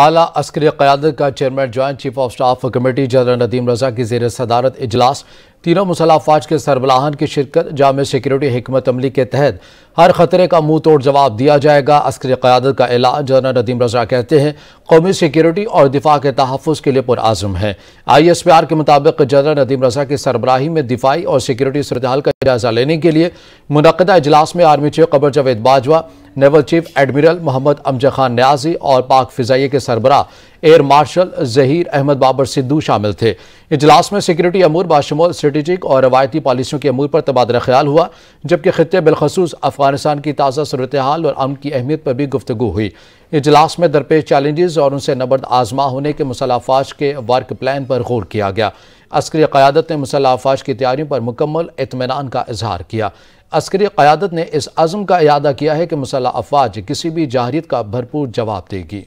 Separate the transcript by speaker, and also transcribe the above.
Speaker 1: आला अस्करी क्यादत का chairman joint chief of staff committee general Nadeem Raza की जेर सदारत इजलास तीनों मुसलह के सरबलाहन की शिरकत जाम सिक्योरिटी हमत अमली के तहत हर खतरे का मुंह तोड़ जवाब दिया जाएगा अस्करी क्यादत का एलान जनरल नदीम रजा कहते हैं कौमी सिक्योरिटी और दिफा के तहफ़ के लिए पुरज़म है आई एस पी आर के मुताबिक जनरल नदीम रजा की सरबराही में दिफाई और सिक्योरिटी सूरत का जायजा लेने के लिए मुनदा इजलास में army chief Qamar Javed Bajwa naval chief admiral Mohammad Amjad Khan Niazi और पाक फिजाइए के सरबरा एयर मार्शल जहीर अहमद बाबर सिद्धू शामिल थे इजलास में सिक्योरिटी अमूर बाशमोल स्ट्रेटिजिक और रवायती पॉलिसियों के अमूर पर तबादला ख्याल हुआ जबकि खत्े बिलखसूस अफगानिस्तान की ताज़ा सूरत हाल और अमन की अहमियत पर भी गुफ्तु हुई इजलास में दरपेश चैलेंजेस और उनसे नबर्द आजमा होने के मुसलाफाज के वर्क प्लान पर गौर किया गया अस्करी क्यादत ने मुसलाफाज की तैयारियों पर मुकम्मल इतमान का इजहार किया अस्करी क़्यादत ने इस अज़म का अदा किया है कि मसल अफवाज किसी भी जहरीत का भरपूर जवाब देगी